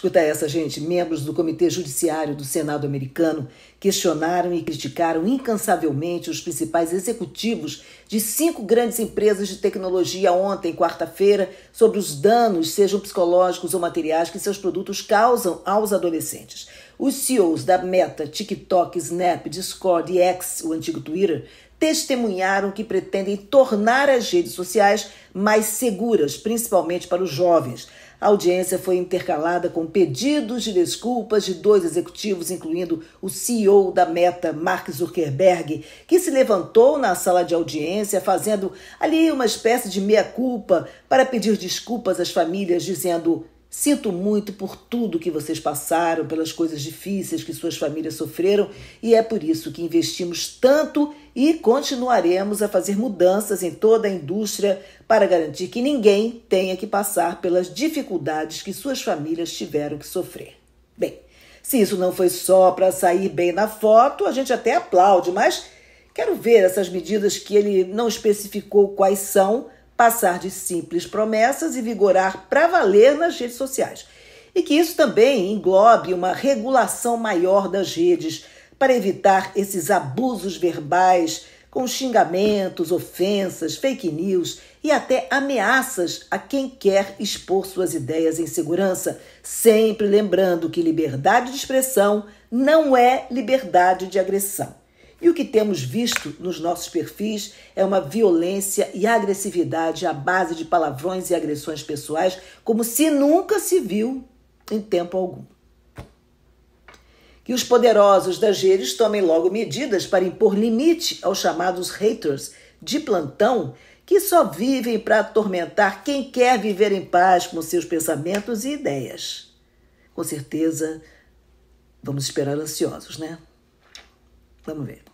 Escuta essa, gente. Membros do Comitê Judiciário do Senado americano questionaram e criticaram incansavelmente os principais executivos de cinco grandes empresas de tecnologia ontem, quarta-feira, sobre os danos, sejam psicológicos ou materiais, que seus produtos causam aos adolescentes. Os CEOs da Meta, TikTok, Snap, Discord e X, o antigo Twitter, testemunharam que pretendem tornar as redes sociais mais seguras, principalmente para os jovens. A audiência foi intercalada com pedidos de desculpas de dois executivos, incluindo o CEO da Meta, Mark Zuckerberg, que se levantou na sala de audiência fazendo ali uma espécie de meia-culpa para pedir desculpas às famílias, dizendo: Sinto muito por tudo que vocês passaram, pelas coisas difíceis que suas famílias sofreram, e é por isso que investimos tanto e continuaremos a fazer mudanças em toda a indústria para garantir que ninguém tenha que passar pelas dificuldades que suas famílias tiveram que sofrer. Bem, se isso não foi só para sair bem na foto, a gente até aplaude, mas quero ver essas medidas que ele não especificou quais são passar de simples promessas e vigorar para valer nas redes sociais. E que isso também englobe uma regulação maior das redes para evitar esses abusos verbais com xingamentos, ofensas, fake news e até ameaças a quem quer expor suas ideias em segurança, sempre lembrando que liberdade de expressão não é liberdade de agressão. E o que temos visto nos nossos perfis é uma violência e agressividade à base de palavrões e agressões pessoais, como se nunca se viu em tempo algum. Que os poderosos das redes tomem logo medidas para impor limite aos chamados haters de plantão que só vivem para atormentar quem quer viver em paz com seus pensamentos e ideias. Com certeza, vamos esperar ansiosos, né? Vamos ver.